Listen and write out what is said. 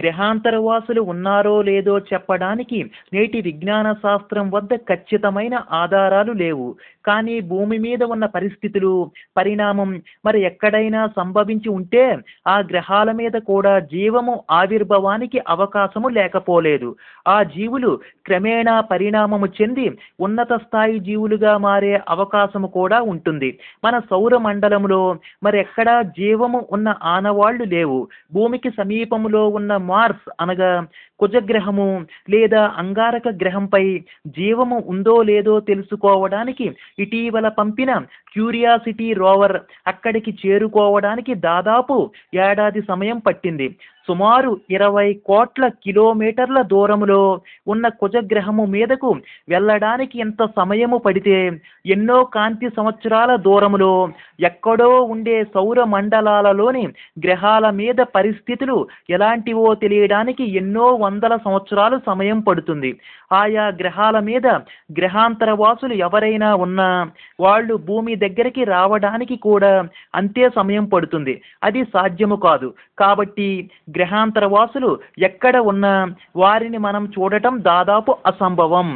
గ్రహాంతరవాసులు ఉన్నారో లేదో చెప్పడానికి నేటి విజ్ఞాన శాస్త్రం వద్ద ఖచ్చితమైన ఆధారాలు లేవు కానీ భూమి మీద ఉన్న పరిస్థితులు పరిణామం మరి ఎక్కడైనా సంభవించి ఉంటే ఆ గ్రహాల మీద కూడా జీవము ఆవిర్భవానికి అవకాశము లేకపోలేదు ఆ జీవులు క్రమేణా పరిణామము చెంది ఉన్నత స్థాయి జీవులుగా మారే అవకాశము కూడా ఉంటుంది మన సౌర మండలంలో మరి ఎక్కడా జీవము ఉన్న ఆనవాళ్లు లేవు భూమికి సమీపంలో ఉన్న మార్స్ అనగా కుజగ్రహము లేదా అంగారక గ్రహంపై జీవము ఉందో లేదో తెలుసుకోవడానికి ఇటీవల పంపిన క్యూరియాసిటీ రోవర్ అక్కడికి చేరుకోవడానికి దాదాపు ఏడాది సమయం పట్టింది సుమారు ఇరవై కోట్ల కిలోమీటర్ల దూరంలో ఉన్న కుజగ్రహము మీదకు వెళ్ళడానికి ఎంత సమయము పడితే ఎన్నో కాంతి సంవత్సరాల దూరంలో ఎక్కడో ఉండే సౌర మండలాలలోని గ్రహాల మీద పరిస్థితులు ఎలాంటివో తెలియడానికి ఎన్నో వందల సంవత్సరాలు సమయం పడుతుంది ఆయా గ్రహాల మీద గ్రహాంతరవాసులు ఎవరైనా ఉన్నా వాళ్ళు భూమి దగ్గరికి రావడానికి కూడా అంతే సమయం పడుతుంది అది సాధ్యము కాదు కాబట్టి గ్రహాంతరవాసులు ఎక్కడ ఉన్నా వారిని మనం చూడటం దాదాపు అసంభవం